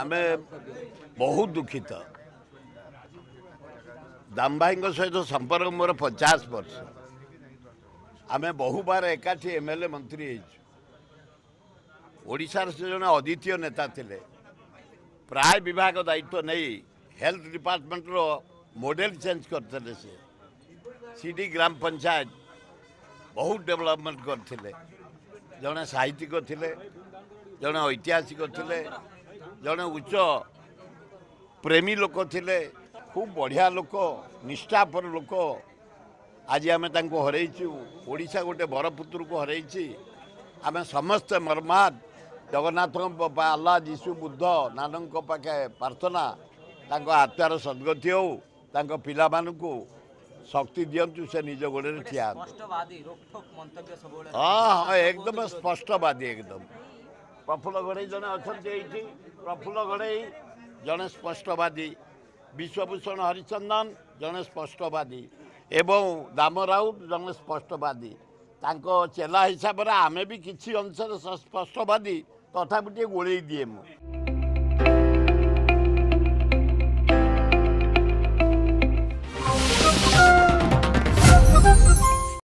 ଆମେ ବହୁତ ଦୁଃଖିତ ଦାମଭାଇଙ୍କ ସହିତ ସମ୍ପର୍କ ମୋର ପଚାଶ ବର୍ଷ ଆମେ ବହୁବାର ଏକାଠି ଏମ୍ ଏଲ୍ ଏ ମନ୍ତ୍ରୀ ହେଇଛୁ ଓଡ଼ିଶାର ସେ ଜଣେ ଅଦ୍ୱିତୀୟ ନେତା ଥିଲେ ପ୍ରାୟ ବିଭାଗ ଦାୟିତ୍ୱ ନେଇ ହେଲ୍ଥ ଡିପାର୍ଟମେଣ୍ଟର ମଡ଼େଲ ଚେଞ୍ଜ କରିଥିଲେ ସେ ସିଡ଼ି ଗ୍ରାମ ପଞ୍ଚାୟତ ବହୁତ ଡେଭଲପମେଣ୍ଟ କରିଥିଲେ ଜଣେ ସାହିତ୍ୟିକ ଥିଲେ ଜଣେ ଐତିହାସିକ ଥିଲେ जे उच्च प्रेमी लोक थिले, खूब बढिया लोक निष्ठापर लोक आज आमे हरैचु ओडा गटे बरपुत्रको हरे आमे समे मर्महात्गन्नाथ आिशु बुद्ध नान प्रथना आत्यार सद्गति हौ को शक्ति दिन्छु सोडेर ठिया एकदम स्पष्टवादी एकदम ପ୍ରଫୁଲ୍ଲ ଘଡ଼େଇ ଜଣେ ଅଛନ୍ତି ଏଇଠି ପ୍ରଫୁଲ୍ଲ ଘଡ଼େଇ ଜଣେ ସ୍ପଷ୍ଟବାଦୀ ବିଶ୍ୱଭୂଷଣ ହରିଚନ୍ଦନ ଜଣେ ସ୍ପଷ୍ଟବାଦୀ ଏବଂ ଦାମ ରାଉତ ଜଣେ ସ୍ପଷ୍ଟବାଦୀ ତାଙ୍କ ଚେଲା ହିସାବରେ ଆମେ ବି କିଛି ଅଂଶରେ ସ୍ପଷ୍ଟବାଦୀ ତଥାପି ଟିକେ ଗୋଳେଇ ଦିଏ ମୁଁ